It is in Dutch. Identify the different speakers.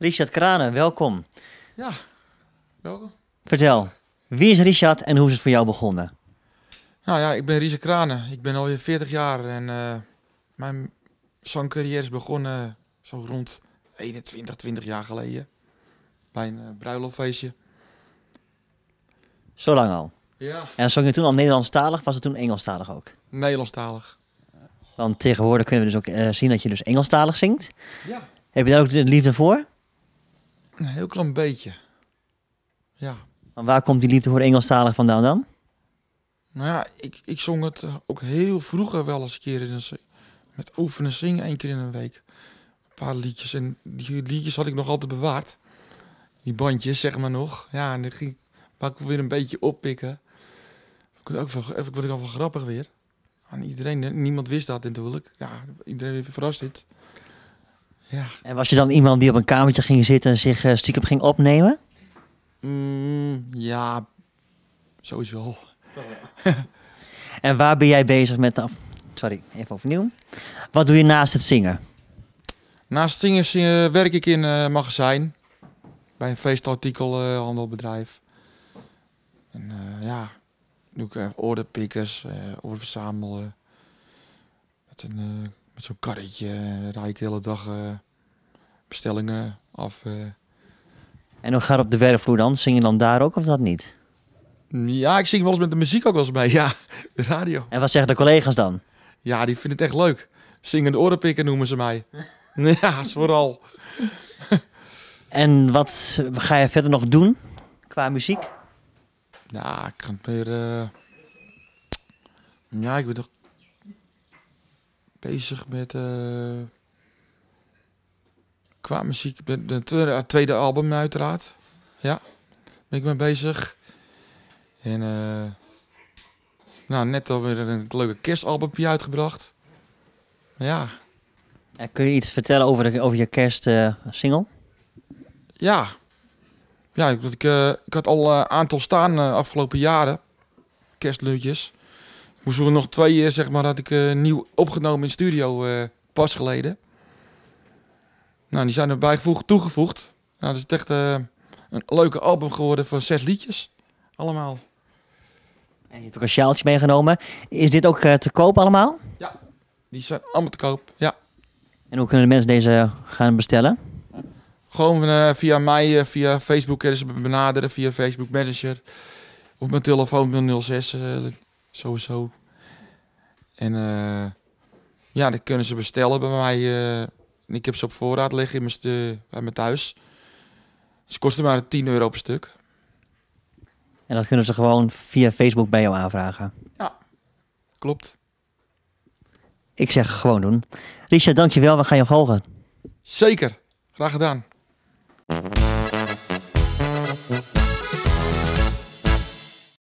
Speaker 1: Richard Kranen, welkom. Ja, welkom. Vertel, wie is Richard en hoe is het voor jou begonnen?
Speaker 2: Nou ja, ik ben Richard Kranen. Ik ben alweer 40 jaar en eh, mijn zangcarrière is begonnen zo rond 21, 20 jaar geleden.
Speaker 1: Bij een uh, bruiloftfeestje. Zo lang al? Ja. En zong je toen al Nederlandstalig? Was het toen Engelstalig ook?
Speaker 2: Nederlandstalig.
Speaker 1: Want tegenwoordig kunnen we dus ook eh, zien dat je dus Engelstalig zingt. Ja. Heb je daar ook de liefde voor?
Speaker 2: Een heel klein beetje. Ja.
Speaker 1: waar komt die liefde voor Engelstalig vandaan dan?
Speaker 2: Nou ja, ik, ik zong het eh, ook heel vroeger wel eens een keer in een, met oefenen zingen één keer in een week. Een paar liedjes. En die liedjes had ik nog altijd bewaard. Die bandjes, zeg maar nog. Ja, en dan ging ik weer een beetje oppikken. Ik vond ook wel, vond ik al van grappig weer. Aan iedereen, niemand wist dat natuurlijk. Ja, iedereen weer verrast dit. Ja. En was je dan iemand
Speaker 1: die op een kamertje ging zitten en zich eh, stiekem ging opnemen? Mm, ja, sowieso. en waar ben jij bezig met... Af... Nou, sorry, even overnieuw. Wat doe je naast het zingen?
Speaker 2: Naast het zingen, werk ik in een eh, magazijn. Bij een feestartikelhandelbedrijf. Eh, ja, doe ik orderpikkers, order verzamelen. Met een met zo'n karretje. En rijd ik de hele dag eh, bestellingen af. Eh.
Speaker 1: En dan gaat op de werfvloer dan? Zing je dan daar ook of dat niet?
Speaker 2: Ja, ik zing wel eens met de muziek ook wel eens bij. Ja, de radio. En wat zeggen de collega's dan? Ja, die vinden het echt leuk. Zingende orenpikken noemen ze mij. ja, vooral.
Speaker 1: en wat ga je verder nog doen qua muziek? Nou, ik ga meer. Uh... Eh, ja, ik ben toch
Speaker 2: bezig met. Eh, qua muziek. Het tweede album, uiteraard. Ja, ben ik mee bezig. En. Eh, nou, net al weer een leuke kerstalbumpje uitgebracht.
Speaker 1: Ja. kun je iets vertellen over, de, over je kerstsingle?
Speaker 2: ja. Ja, ik, eh, ik had al een aantal staan de afgelopen jaren. Kerstliedjes moesten we nog twee, zeg maar, had ik eh, nieuw opgenomen in studio eh, pas geleden. Nou, die zijn erbij gevoegd, toegevoegd. Nou, dat is echt eh, een leuke album geworden van zes liedjes. Allemaal.
Speaker 1: En je hebt ook een sjaaltje meegenomen. Is dit ook te koop allemaal? Ja,
Speaker 2: die zijn allemaal te koop,
Speaker 1: ja. En hoe kunnen de mensen deze gaan bestellen?
Speaker 2: Gewoon via mij, via Facebook kunnen dus ze benaderen, via Facebook Messenger. Op mijn telefoon 006 sowieso. En eh, ja, dan kunnen ze bestellen bij mij. Uh, ik heb ze op voorraad liggen in mijn bij mijn thuis. Dus ze kosten maar 10 euro per stuk.
Speaker 1: En dat kunnen ze gewoon via Facebook bij jou aanvragen? Ja, klopt. Ik zeg gewoon doen. Richard, dankjewel. We gaan je volgen.
Speaker 2: Zeker. Graag gedaan.